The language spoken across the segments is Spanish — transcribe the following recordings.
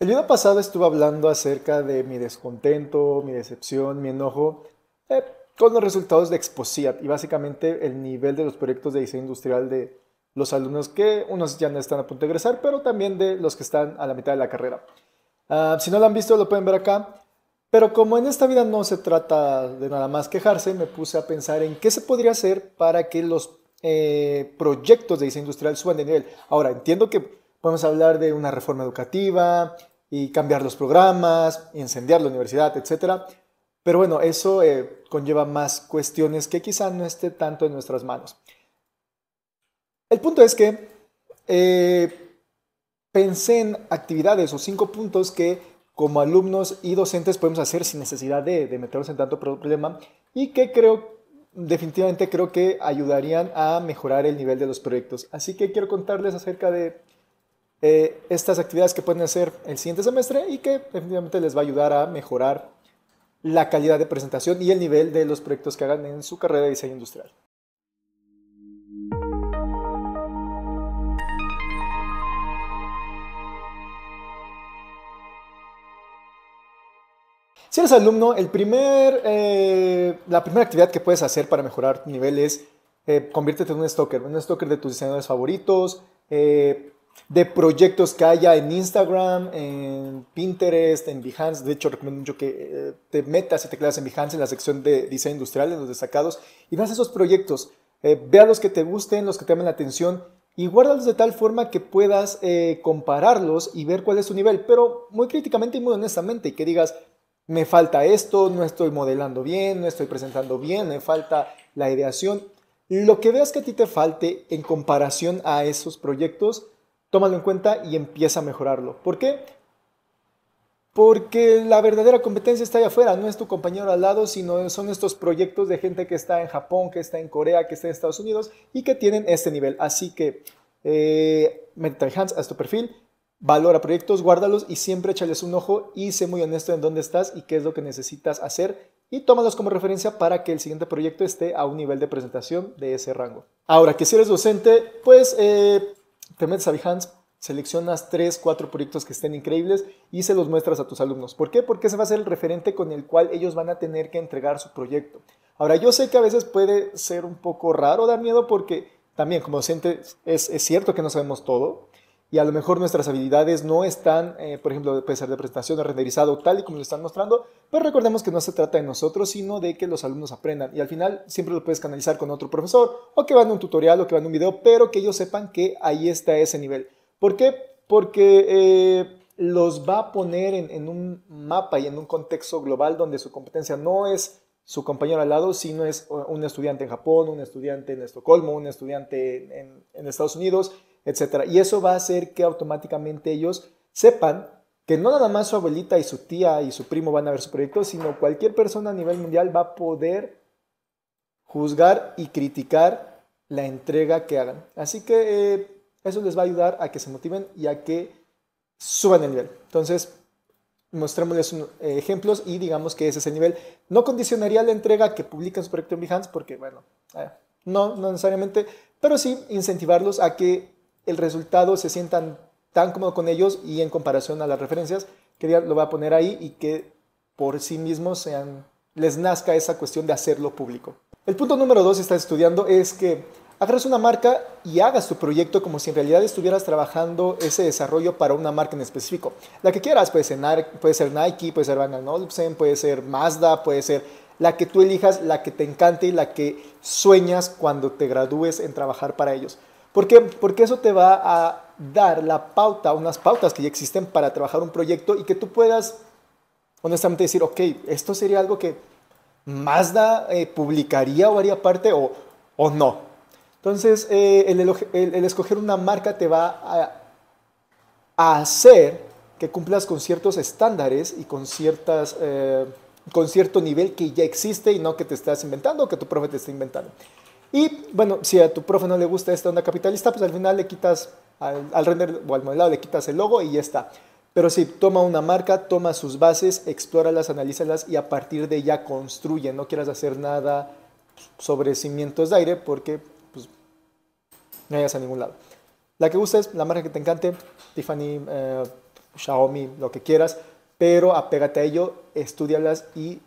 El día pasado estuve hablando acerca de mi descontento, mi decepción, mi enojo eh, con los resultados de Exposiat y básicamente el nivel de los proyectos de diseño industrial de los alumnos que unos ya no están a punto de egresar, pero también de los que están a la mitad de la carrera. Ah, si no lo han visto, lo pueden ver acá. Pero como en esta vida no se trata de nada más quejarse, me puse a pensar en qué se podría hacer para que los eh, proyectos de diseño industrial suban de nivel. Ahora, entiendo que podemos hablar de una reforma educativa, y cambiar los programas, incendiar la universidad, etc. Pero bueno, eso eh, conlleva más cuestiones que quizá no esté tanto en nuestras manos. El punto es que eh, pensé en actividades o cinco puntos que como alumnos y docentes podemos hacer sin necesidad de meternos en tanto problema y que creo definitivamente creo que ayudarían a mejorar el nivel de los proyectos. Así que quiero contarles acerca de eh, estas actividades que pueden hacer el siguiente semestre y que definitivamente les va a ayudar a mejorar la calidad de presentación y el nivel de los proyectos que hagan en su carrera de diseño industrial. Si eres alumno, el primer, eh, la primera actividad que puedes hacer para mejorar tu nivel es eh, conviértete en un stalker, un stalker de tus diseñadores favoritos, eh, de proyectos que haya en Instagram, en Pinterest, en Behance. De hecho, recomiendo mucho que eh, te metas y te claves en Behance en la sección de diseño industrial, en los destacados, y veas esos proyectos. Eh, vea los que te gusten, los que te llamen la atención y guárdalos de tal forma que puedas eh, compararlos y ver cuál es su nivel, pero muy críticamente y muy honestamente, y que digas, me falta esto, no estoy modelando bien, no estoy presentando bien, me falta la ideación. Lo que veas que a ti te falte en comparación a esos proyectos, tómalo en cuenta y empieza a mejorarlo. ¿Por qué? Porque la verdadera competencia está allá afuera, no es tu compañero al lado, sino son estos proyectos de gente que está en Japón, que está en Corea, que está en Estados Unidos y que tienen este nivel. Así que eh, Hands, haz tu perfil, valora proyectos, guárdalos y siempre échales un ojo y sé muy honesto en dónde estás y qué es lo que necesitas hacer y tómalos como referencia para que el siguiente proyecto esté a un nivel de presentación de ese rango. Ahora, que si eres docente, pues eh, te metes a seleccionas tres, cuatro proyectos que estén increíbles y se los muestras a tus alumnos. ¿Por qué? Porque ese va a ser el referente con el cual ellos van a tener que entregar su proyecto. Ahora, yo sé que a veces puede ser un poco raro dar miedo porque también como docente es, es cierto que no sabemos todo, y a lo mejor nuestras habilidades no están, eh, por ejemplo, puede ser de presentación, de renderizado, tal y como lo están mostrando, pero recordemos que no se trata de nosotros, sino de que los alumnos aprendan y al final siempre lo puedes canalizar con otro profesor o que van a un tutorial o que van a un video, pero que ellos sepan que ahí está ese nivel. ¿Por qué? Porque eh, los va a poner en, un mapa y en un contexto global donde su competencia no es su compañero al lado, sino es eh, un estudiante en Japón, un estudiante en Estocolmo, un estudiante en, Estados Unidos, etc. Y eso va a hacer que automáticamente ellos sepan que no nada más su abuelita y su tía y su primo van a ver su proyecto, sino cualquier persona a nivel mundial va a poder juzgar y criticar la entrega que hagan. Así que eh, eso les va a ayudar a que se motiven y a que suban el nivel. Entonces, mostrémosles eh, ejemplos y digamos que ese es el nivel. No condicionaría la entrega que publiquen su proyecto en Behance porque, bueno, eh, no, no necesariamente, pero sí incentivarlos a que el resultado se sientan tan cómodo con ellos y en comparación a las referencias, que lo va a poner ahí y que por sí mismos les nazca esa cuestión de hacerlo público. El punto número dos, si estás estudiando, es que hagas una marca y hagas tu proyecto como si en realidad estuvieras trabajando ese desarrollo para una marca en específico. La que quieras, puede ser, puede ser Nike, puede ser Van Olufsen, puede ser Mazda, puede ser la que tú elijas, la que te encante y la que sueñas cuando te gradúes en trabajar para ellos. ¿Por qué? Porque eso te va a dar la pauta, unas pautas que ya existen para trabajar un proyecto y que tú puedas honestamente decir, ok, esto sería algo que Mazda eh, publicaría o haría parte o, o no. Entonces, eh, el, el, escoger una marca te va a, hacer que cumplas con ciertos estándares y con, ciertas, eh, con cierto nivel que ya existe y no que te estás inventando o que tu profe te está inventando. Y bueno, si a tu profe no le gusta esta onda capitalista, pues al final le quitas al, render o al modelado, le quitas el logo y ya está. Pero sí, toma una marca, toma sus bases, explóralas, analízalas y a partir de ella construye. No quieras hacer nada sobre cimientos de aire porque pues, no hayas a ningún lado. La que es la marca que te encante, Tiffany, eh, Xiaomi, lo que quieras, pero apégate a ello, estudialas y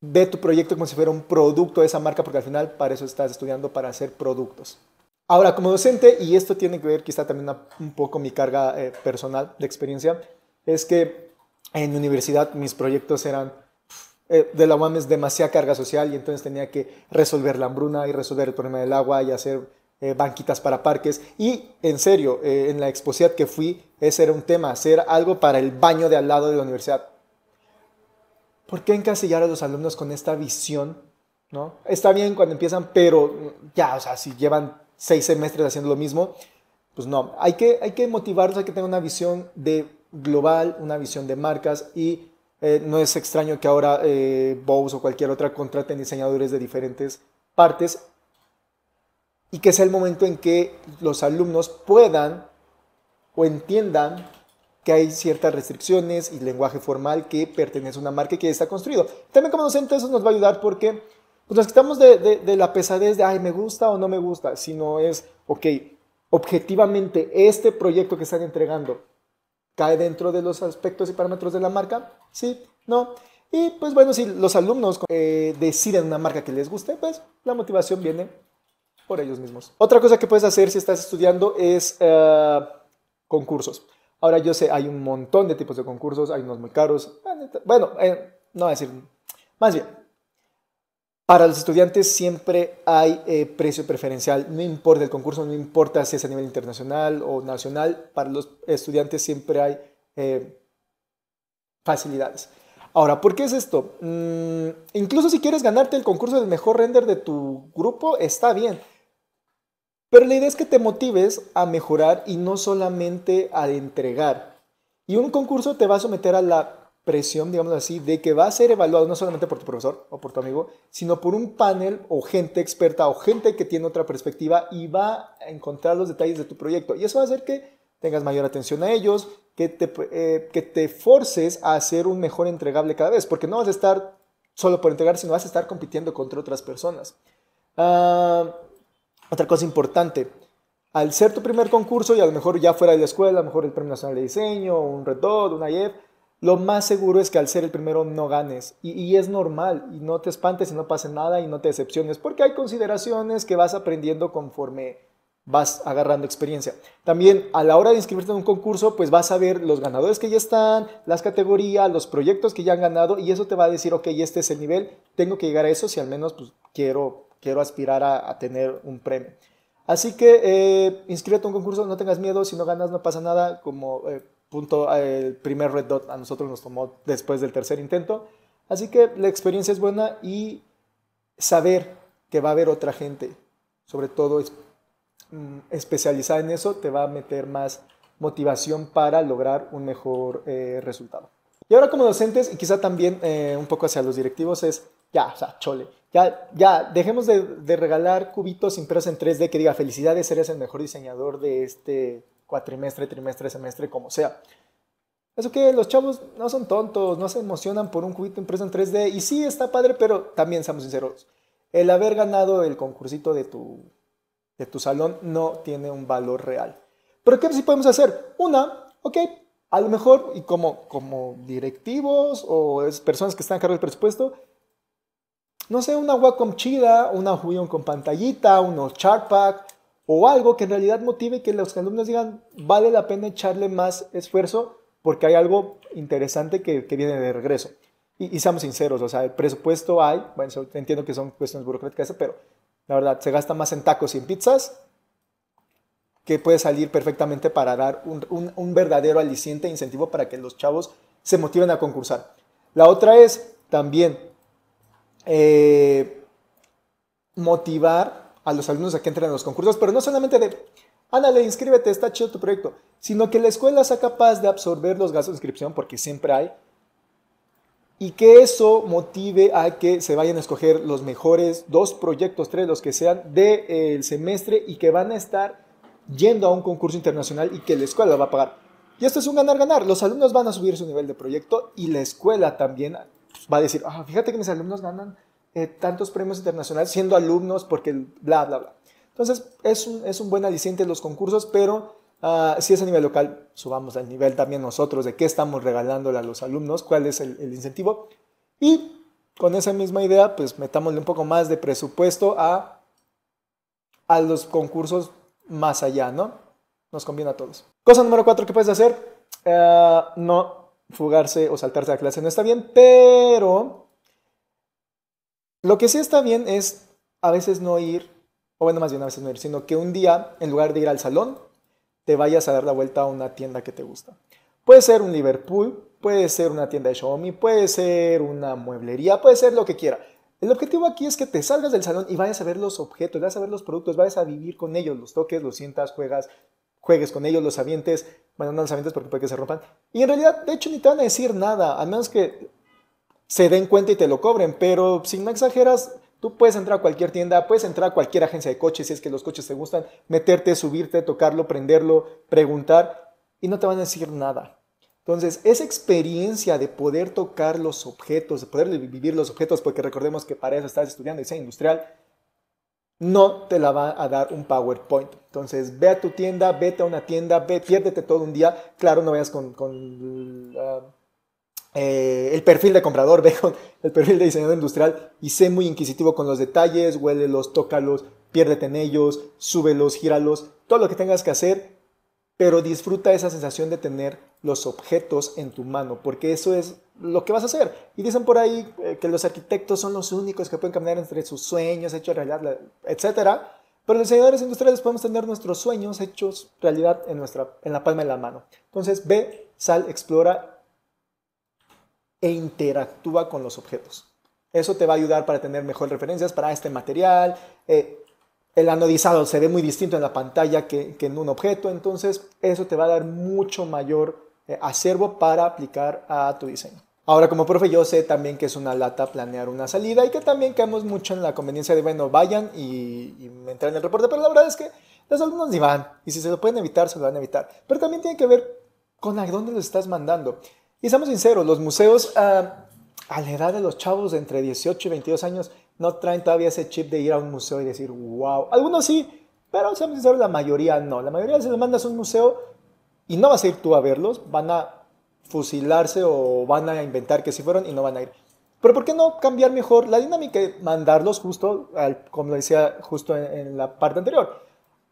de tu proyecto como si fuera un producto de esa marca, porque al final para eso estás estudiando, para hacer productos. Ahora, como docente, y esto tiene que ver quizá también un poco mi carga eh, personal de experiencia, es que en universidad mis proyectos eran eh, de la UAM es demasiada carga social y entonces tenía que resolver la hambruna y resolver el problema del agua y hacer eh, banquitas para parques. Y en serio, en la exposición que fui, ese era un tema, hacer algo para el baño de al lado de la universidad ¿por qué encasillar a los alumnos con esta visión? ¿no? Está bien cuando empiezan, pero ya, o sea, si llevan seis semestres haciendo lo mismo, pues no, hay que, hay que motivarlos, a que tener una visión de global, una visión de marcas y eh, no es extraño que ahora eh, Bose o cualquier otra contraten diseñadores de diferentes partes y que sea el momento en que los alumnos puedan o entiendan que hay ciertas restricciones y lenguaje formal que pertenece a una marca y que está construido. También como docente eso nos va a ayudar porque pues, nos quitamos de, la pesadez de, ay, me gusta o no me gusta, sino es, ok, objetivamente este proyecto que están entregando cae dentro de los aspectos y parámetros de la marca, sí, no. Y pues bueno, si los alumnos eh, deciden una marca que les guste, pues la motivación viene por ellos mismos. Otra cosa que puedes hacer si estás estudiando es eh, concursos. Ahora yo sé, hay un montón de tipos de concursos, hay unos muy caros. Ah, bueno, eh, no a decir, más bien, para los estudiantes siempre hay eh, precio preferencial, no importa el concurso, no importa si es a nivel internacional o nacional, para los estudiantes siempre hay eh, facilidades. Ahora, ¿por qué es esto? Mm, incluso si quieres ganarte el concurso del mejor render de tu grupo, está bien pero la idea es que te motives a mejorar y no solamente a entregar. Y un concurso te va a someter a la presión, digamos así, de que va a ser evaluado no solamente por tu profesor o por tu amigo, sino por un panel o gente experta o gente que tiene otra perspectiva y va a encontrar los detalles de tu proyecto. Y eso va a hacer que tengas mayor atención a ellos, que te, eh, que te forces a hacer un mejor entregable cada vez, porque no vas a estar solo por entregar, sino vas a estar compitiendo contra otras personas. Ah... Otra cosa importante, al ser tu primer concurso y a lo mejor ya fuera de la escuela, a lo mejor el Premio Nacional de Diseño, un Red Dot, un IEF, lo más seguro es que al ser el primero no ganes. Y, es normal, y no te espantes y no pase nada y no te decepciones, porque hay consideraciones que vas aprendiendo conforme vas agarrando experiencia. También a la hora de inscribirte en un concurso, pues vas a ver los ganadores que ya están, las categorías, los proyectos que ya han ganado, y eso te va a decir, ok, este es el nivel, tengo que llegar a eso si al menos pues, quiero quiero aspirar a, tener un premio. Así que eh, inscríbete a un concurso, no tengas miedo, si no ganas no pasa nada, como eh, punto, el primer red dot a nosotros nos tomó después del tercer intento. Así que la experiencia es buena y saber que va a haber otra gente, sobre todo es, mm, especializada en eso, te va a meter más motivación para lograr un mejor eh, resultado. Y ahora como docentes, y quizá también eh, un poco hacia los directivos, es ya, o sea, chole. Ya, ya, dejemos de, regalar cubitos impresos en 3D que diga felicidades, eres el mejor diseñador de este cuatrimestre, trimestre, semestre, como sea. Eso que los chavos no son tontos, no se emocionan por un cubito impreso en 3D. Y sí, está padre, pero también seamos sinceros. El haber ganado el concursito de tu, de tu salón no tiene un valor real. Pero ¿qué sí podemos hacer? Una, ok, a lo mejor, y como, como directivos o personas que están a cargo del presupuesto, no sé, una Wacom chida, una Huion con pantallita, unos chartpack o algo que en realidad motive que los alumnos digan vale la pena echarle más esfuerzo porque hay algo interesante que, viene de regreso. Y, y, seamos sinceros, o sea, el presupuesto hay, bueno, entiendo que son cuestiones burocráticas, pero la verdad, se gasta más en tacos y en pizzas que puede salir perfectamente para dar un, un verdadero aliciente e incentivo para que los chavos se motiven a concursar. La otra es también eh, motivar a los alumnos a que entren a los concursos, pero no solamente de, ándale, inscríbete, está chido tu proyecto, sino que la escuela sea capaz de absorber los gastos de inscripción, porque siempre hay, y que eso motive a que se vayan a escoger los mejores dos proyectos, tres, los que sean del eh, semestre y que van a estar yendo a un concurso internacional y que la escuela va a pagar. Y esto es un ganar-ganar. Los alumnos van a subir su nivel de proyecto y la escuela también va a decir, ah, fíjate que mis alumnos ganan eh, tantos premios internacionales siendo alumnos porque bla, bla, bla. Entonces, es un, es un buen aliciente los concursos, pero ah, si es a nivel local, subamos al nivel también nosotros de qué estamos regalándole a los alumnos, cuál es el, incentivo. Y con esa misma idea, pues metámosle un poco más de presupuesto a, a los concursos más allá, ¿no? Nos conviene a todos. Cosa número cuatro que puedes hacer, eh, no fugarse o saltarse la clase no está bien, pero lo que sí está bien es a veces no ir, o bueno, más bien a veces no ir, sino que un día, en lugar de ir al salón, te vayas a dar la vuelta a una tienda que te gusta. Puede ser un Liverpool, puede ser una tienda de Xiaomi, puede ser una mueblería, puede ser lo que quiera. El objetivo aquí es que te salgas del salón y vayas a ver los objetos, vayas a ver los productos, vayas a vivir con ellos, los toques, los sientas, juegas, juegues con ellos, los avientes, bueno, no los avientes porque puede que se rompan. Y en realidad, de hecho, ni te van a decir nada, a menos que se den cuenta y te lo cobren, pero si no exageras, tú puedes entrar a cualquier tienda, puedes entrar a cualquier agencia de coches, si es que los coches te gustan, meterte, subirte, tocarlo, prenderlo, preguntar, y no te van a decir nada. Entonces, esa experiencia de poder tocar los objetos, de poder vivir los objetos, porque recordemos que para eso estás estudiando diseño industrial, no te la va a dar un PowerPoint. Entonces, ve a tu tienda, vete a una tienda, ve, piérdete todo un día. Claro, no vayas con, ah, eh, el perfil de comprador, ve con el perfil de diseñador industrial y sé muy inquisitivo con los detalles, huélelos, tócalos, piérdete en ellos, súbelos, gíralos, todo lo que tengas que hacer pero disfruta esa sensación de tener los objetos en tu mano, porque eso es lo que vas a hacer. Y dicen por ahí eh, que los arquitectos son los únicos que pueden caminar entre sus sueños, hechos realidad, etc. Pero los diseñadores industriales podemos tener nuestros sueños hechos realidad en, nuestra, en la palma de la mano. Entonces, ve, sal, explora e interactúa con los objetos. Eso te va a ayudar para tener mejor referencias para este material. Eh, el anodizado se ve muy distinto en la pantalla que, en un objeto, entonces eso te va a dar mucho mayor eh, acervo para aplicar a tu diseño. Ahora, como profe, yo sé también que es una lata planear una salida y que también caemos mucho en la conveniencia de, bueno, vayan y, y en el reporte, pero la verdad es que los alumnos ni van y si se lo pueden evitar, se lo van a evitar. Pero también tiene que ver con a dónde los estás mandando. Y seamos sinceros, los museos ah, a la edad de los chavos entre 18 y 22 años no traen todavía ese chip de ir a un museo y decir, wow. Algunos sí, pero seamos sinceros, la mayoría no. La mayoría se les mandas a un museo y no vas a ir tú a verlos, van a fusilarse o van a inventar que sí fueron y no van a ir. Pero ¿por qué no cambiar mejor la dinámica y mandarlos justo, como lo decía justo en, la parte anterior?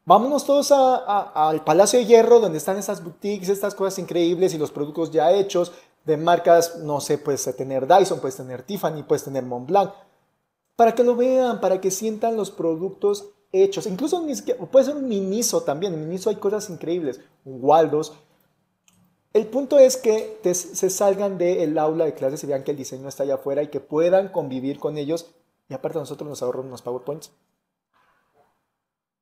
Vámonos todos al Palacio de Hierro, donde están esas boutiques, estas cosas increíbles y los productos ya hechos de marcas, no sé, puedes tener Dyson, puedes tener Tiffany, puedes tener Montblanc para que lo vean, para que sientan los productos hechos. Incluso puede ser un Miniso también. En Miniso hay cosas increíbles. Waldos. El punto es que se salgan del aula de clases y vean que el diseño está allá afuera y que puedan convivir con ellos. Y aparte nosotros nos ahorramos unos PowerPoints.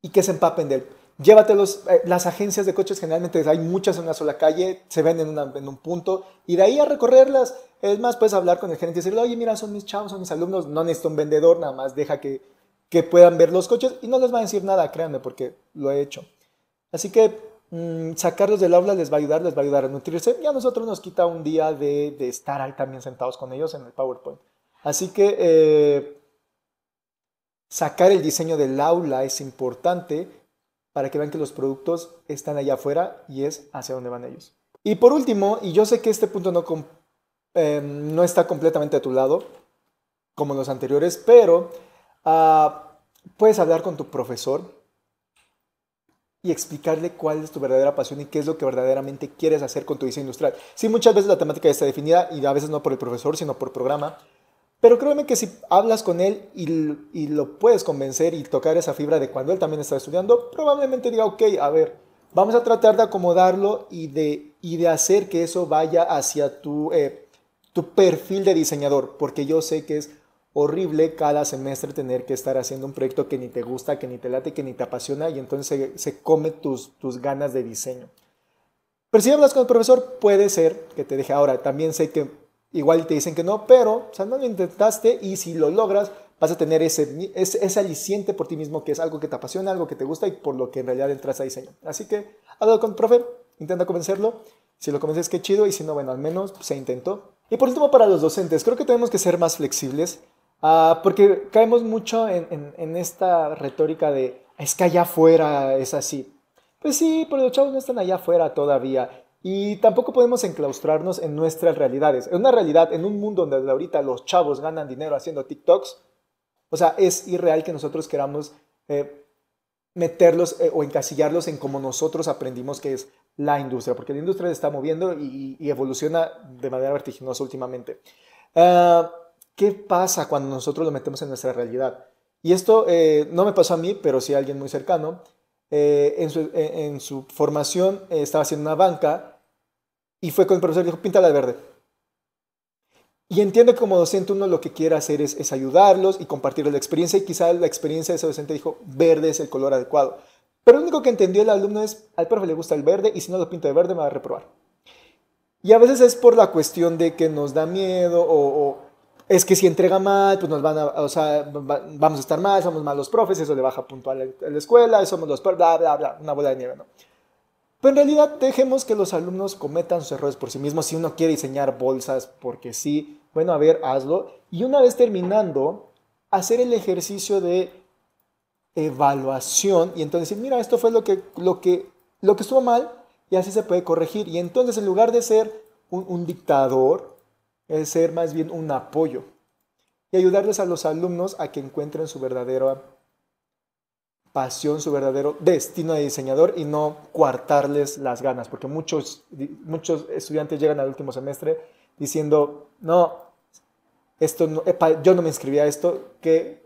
Y que se empapen de él llévatelos, eh, las agencias de coches generalmente hay muchas en una sola calle, se ven en, un punto y de ahí a recorrerlas. Es más, puedes hablar con el gerente y decirle, oye, mira, son mis chavos, son mis alumnos, no necesito un vendedor, nada más deja que, que puedan ver los coches y no les va a decir nada, créanme, porque lo he hecho. Así que mm, sacarlos del aula les va a ayudar, les va a ayudar a nutrirse y a nosotros nos quita un día de, de estar ahí también sentados con ellos en el PowerPoint. Así que eh, sacar el diseño del aula es importante para que vean que los productos están allá afuera y es hacia donde van ellos. Y por último, y yo sé que este punto no, em, está completamente a tu lado, como los anteriores, pero ah, puedes hablar con tu profesor y explicarle cuál es tu verdadera pasión y qué es lo que verdaderamente quieres hacer con tu diseño industrial. Sí, muchas veces la temática ya está definida y a veces no por el profesor, sino por programa, pero créeme que si hablas con él y, lo puedes convencer y tocar esa fibra de cuando él también está estudiando, probablemente diga, ok, a ver, vamos a tratar de acomodarlo y de, hacer que eso vaya hacia eh, tu, perfil de diseñador, porque yo sé que es horrible cada semestre tener que estar haciendo un proyecto que ni te gusta, que ni te late, que ni te apasiona y entonces se, se come tus ganas de diseño. Pero si hablas con el profesor, puede ser que te deje ahora. También sé que igual te dicen que no, pero o sea, no lo intentaste y si lo logras vas a tener ese, ese, aliciente por ti mismo que es algo que te apasiona, algo que te gusta y por lo que en realidad entras a diseño. Así que hazlo con el profe, intenta convencerlo. Si lo convences, qué chido, y si no, bueno, al menos se intentó. Y por último, para los docentes, creo que tenemos que ser más flexibles ah, porque caemos mucho en, en esta retórica de es que allá afuera es así. Pues sí, pero los chavos no están allá afuera todavía. Y tampoco podemos enclaustrarnos en nuestras realidades. En una realidad, en un mundo donde ahorita los chavos ganan dinero haciendo TikToks, o sea, es irreal que nosotros queramos eh, meterlos eh, o encasillarlos en como nosotros aprendimos que es la industria, porque la industria se está moviendo y, evoluciona de manera vertiginosa últimamente. Ah, ¿Qué pasa cuando nosotros lo metemos en nuestra realidad? Y esto eh, no me pasó a mí, pero sí a alguien muy cercano. en, su, en su formación estaba haciendo una banca y fue con el profesor y dijo, píntala de verde. Y entiendo que como docente uno lo que quiere hacer es, ayudarlos y compartir la experiencia y quizá la experiencia de ese docente dijo, verde es el color adecuado. Pero lo único que entendió el alumno es, al profe le gusta el verde y si no lo pinto de verde me va a reprobar. Y a veces es por la cuestión de que nos da miedo o, es que si entrega mal, pues nos van a, o sea, vamos a estar mal, somos malos profes, eso le baja puntual a la escuela, somos los, bla, bla, bla, una bola de nieve, ¿no? Pero en realidad dejemos que los alumnos cometan sus errores por sí mismos. Si uno quiere diseñar bolsas porque sí, bueno, a ver, hazlo. Y una vez terminando, hacer el ejercicio de evaluación y entonces decir, mira, esto fue lo que, lo que, lo que estuvo mal y así se puede corregir. Y entonces en lugar de ser un, dictador, es ser más bien un apoyo y ayudarles a los alumnos a que encuentren su verdadera pasión, su verdadero destino de diseñador y no coartarles las ganas, porque muchos, muchos estudiantes llegan al último semestre diciendo, no, esto yo no me inscribí a esto, que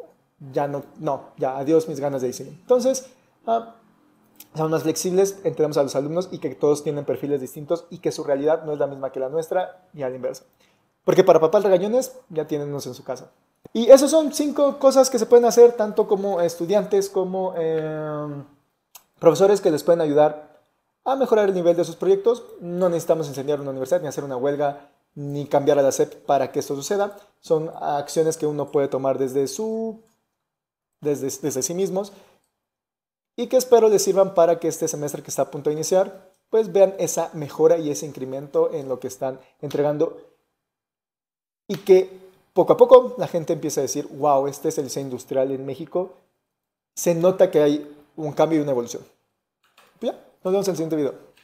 ya no, no, ya adiós mis ganas de diseño. Entonces, ah, más flexibles, entendemos a los alumnos y que todos tienen perfiles distintos y que su realidad no es la misma que la nuestra y al inverso. Porque para papás regañones ya tienen unos en su casa. Y esas son cinco cosas que se pueden hacer tanto como estudiantes como em, profesores que les pueden ayudar a mejorar el nivel de sus proyectos. No necesitamos enseñar una universidad, ni hacer una huelga, ni cambiar a la SEP para que esto suceda. Son acciones que uno puede tomar desde, su, desde, desde sí mismos y que espero les sirvan para que este semestre que está a punto de iniciar, pues vean esa mejora y ese incremento en lo que están entregando y que poco a poco la gente empieza a decir, wow, este es el diseño industrial en México. Se nota que hay un cambio y una evolución. ya, nos vemos en el siguiente video.